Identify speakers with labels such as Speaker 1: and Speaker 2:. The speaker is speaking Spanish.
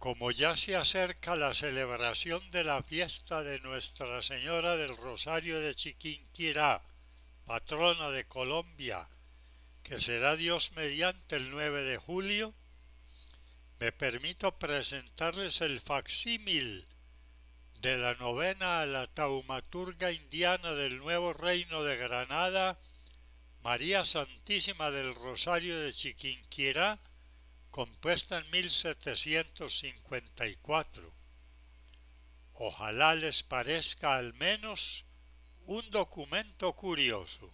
Speaker 1: Como ya se acerca la celebración de la fiesta de Nuestra Señora del Rosario de Chiquinquirá, patrona de Colombia, que será Dios mediante el 9 de julio, me permito presentarles el facsímil de la novena a la taumaturga indiana del nuevo reino de Granada, María Santísima del Rosario de Chiquinquirá, compuesta en 1754. Ojalá les parezca al menos un documento curioso.